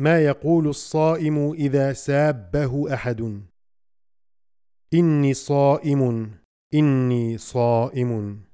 ما يقول الصائم اذا سابه احد اني صائم اني صائم